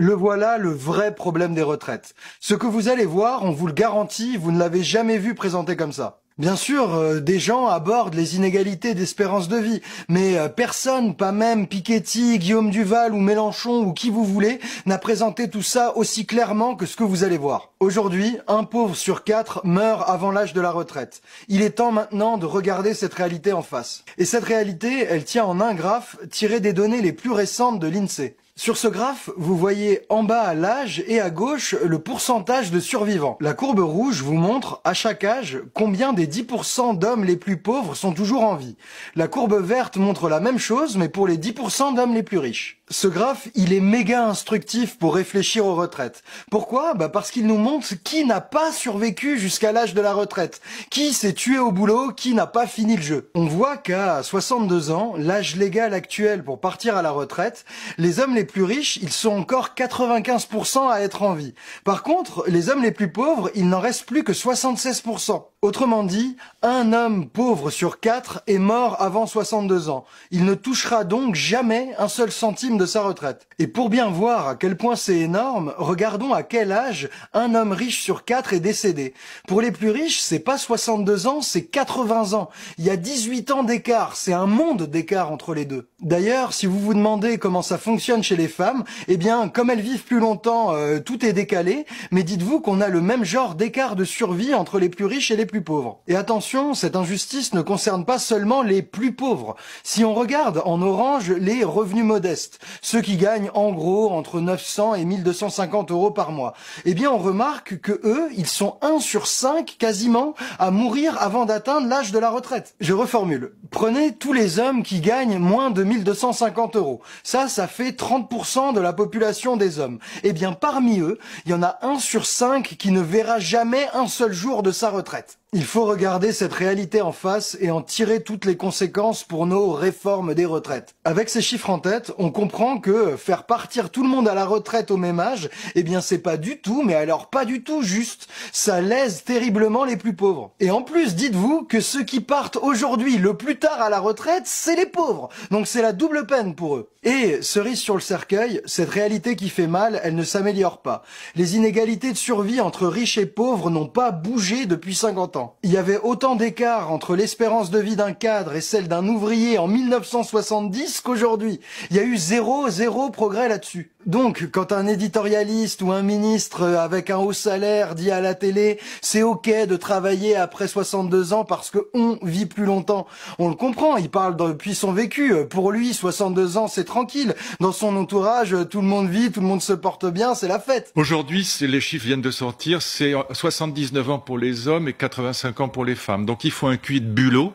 le voilà le vrai problème des retraites. Ce que vous allez voir, on vous le garantit, vous ne l'avez jamais vu présenté comme ça. Bien sûr, euh, des gens abordent les inégalités d'espérance de vie, mais euh, personne, pas même Piketty, Guillaume Duval ou Mélenchon ou qui vous voulez, n'a présenté tout ça aussi clairement que ce que vous allez voir. Aujourd'hui, un pauvre sur quatre meurt avant l'âge de la retraite. Il est temps maintenant de regarder cette réalité en face. Et cette réalité, elle tient en un graphe tiré des données les plus récentes de l'INSEE. Sur ce graphe, vous voyez en bas l'âge et à gauche le pourcentage de survivants. La courbe rouge vous montre à chaque âge combien des 10% d'hommes les plus pauvres sont toujours en vie. La courbe verte montre la même chose mais pour les 10% d'hommes les plus riches. Ce graphe, il est méga instructif pour réfléchir aux retraites. Pourquoi bah, Parce qu'il nous montre qui n'a pas survécu jusqu'à l'âge de la retraite, qui s'est tué au boulot, qui n'a pas fini le jeu. On voit qu'à 62 ans, l'âge légal actuel pour partir à la retraite, les hommes les plus riches, ils sont encore 95% à être en vie. Par contre, les hommes les plus pauvres, il n'en reste plus que 76%. Autrement dit, un homme pauvre sur quatre est mort avant 62 ans. Il ne touchera donc jamais un seul centime de sa retraite. Et pour bien voir à quel point c'est énorme, regardons à quel âge un homme riche sur quatre est décédé. Pour les plus riches, c'est pas 62 ans, c'est 80 ans. Il y a 18 ans d'écart, c'est un monde d'écart entre les deux. D'ailleurs, si vous vous demandez comment ça fonctionne chez les femmes, eh bien, comme elles vivent plus longtemps, euh, tout est décalé, mais dites-vous qu'on a le même genre d'écart de survie entre les plus riches et les plus pauvres. Et attention, cette injustice ne concerne pas seulement les plus pauvres. Si on regarde en orange les revenus modestes, ceux qui gagnent en gros entre 900 et 1250 euros par mois, eh bien on remarque que eux, ils sont 1 sur 5 quasiment à mourir avant d'atteindre l'âge de la retraite. Je reformule. Prenez tous les hommes qui gagnent moins de 1250 euros. Ça, ça fait 30% de la population des hommes. Eh bien, parmi eux, il y en a 1 sur 5 qui ne verra jamais un seul jour de sa retraite. Il faut regarder cette réalité en face et en tirer toutes les conséquences pour nos réformes des retraites. Avec ces chiffres en tête, on comprend que faire partir tout le monde à la retraite au même âge, eh bien c'est pas du tout, mais alors pas du tout juste. Ça lèse terriblement les plus pauvres. Et en plus, dites-vous que ceux qui partent aujourd'hui le plus tard à la retraite, c'est les pauvres. Donc c'est la double peine pour eux. Et, cerise sur le cercueil, cette réalité qui fait mal, elle ne s'améliore pas. Les inégalités de survie entre riches et pauvres n'ont pas bougé depuis 50 ans. Il y avait autant d'écart entre l'espérance de vie d'un cadre et celle d'un ouvrier en 1970 qu'aujourd'hui. Il y a eu zéro, zéro progrès là-dessus. Donc, quand un éditorialiste ou un ministre avec un haut salaire dit à la télé, c'est ok de travailler après 62 ans parce que on vit plus longtemps, on le comprend, il parle depuis son vécu. Pour lui, 62 ans, c'est tranquille. Dans son entourage, tout le monde vit, tout le monde se porte bien, c'est la fête. Aujourd'hui, les chiffres viennent de sortir, c'est 79 ans pour les hommes et 80 25 ans pour les femmes. Donc il faut un cuit de bulot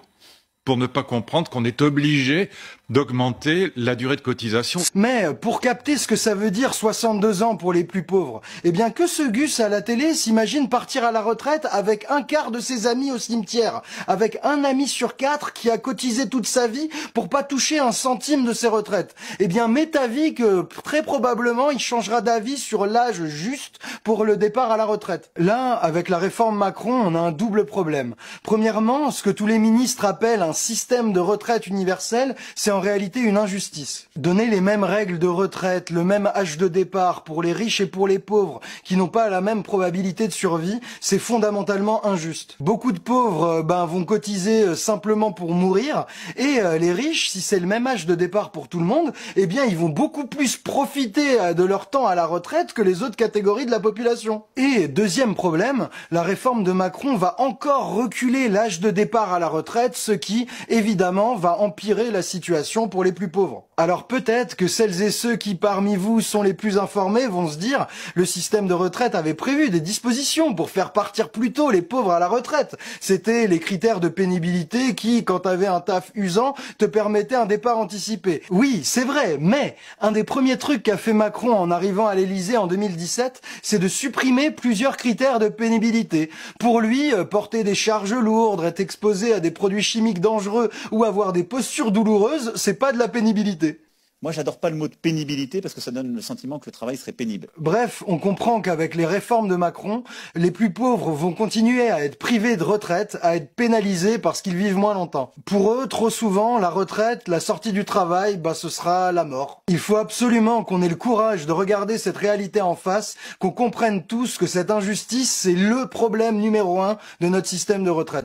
pour ne pas comprendre qu'on est obligé, d'augmenter la durée de cotisation. Mais pour capter ce que ça veut dire 62 ans pour les plus pauvres, eh bien que ce Gus à la télé s'imagine partir à la retraite avec un quart de ses amis au cimetière, avec un ami sur quatre qui a cotisé toute sa vie pour pas toucher un centime de ses retraites. Eh bien m'est avis que très probablement il changera d'avis sur l'âge juste pour le départ à la retraite. Là, avec la réforme Macron, on a un double problème. Premièrement, ce que tous les ministres appellent un système de retraite universel, c'est en réalité une injustice. Donner les mêmes règles de retraite, le même âge de départ pour les riches et pour les pauvres, qui n'ont pas la même probabilité de survie, c'est fondamentalement injuste. Beaucoup de pauvres euh, ben, vont cotiser euh, simplement pour mourir, et euh, les riches, si c'est le même âge de départ pour tout le monde, eh bien ils vont beaucoup plus profiter de leur temps à la retraite que les autres catégories de la population. Et deuxième problème, la réforme de Macron va encore reculer l'âge de départ à la retraite, ce qui, évidemment, va empirer la situation pour les plus pauvres. Alors peut-être que celles et ceux qui parmi vous sont les plus informés vont se dire le système de retraite avait prévu des dispositions pour faire partir plus tôt les pauvres à la retraite. C'était les critères de pénibilité qui, quand t'avais un taf usant, te permettaient un départ anticipé. Oui, c'est vrai, mais un des premiers trucs qu'a fait Macron en arrivant à l'Elysée en 2017, c'est de supprimer plusieurs critères de pénibilité. Pour lui, euh, porter des charges lourdes, être exposé à des produits chimiques dangereux ou avoir des postures douloureuses, c'est pas de la pénibilité. Moi, j'adore pas le mot de pénibilité parce que ça donne le sentiment que le travail serait pénible. Bref, on comprend qu'avec les réformes de Macron, les plus pauvres vont continuer à être privés de retraite, à être pénalisés parce qu'ils vivent moins longtemps. Pour eux, trop souvent, la retraite, la sortie du travail, bah, ce sera la mort. Il faut absolument qu'on ait le courage de regarder cette réalité en face, qu'on comprenne tous que cette injustice, c'est le problème numéro un de notre système de retraite.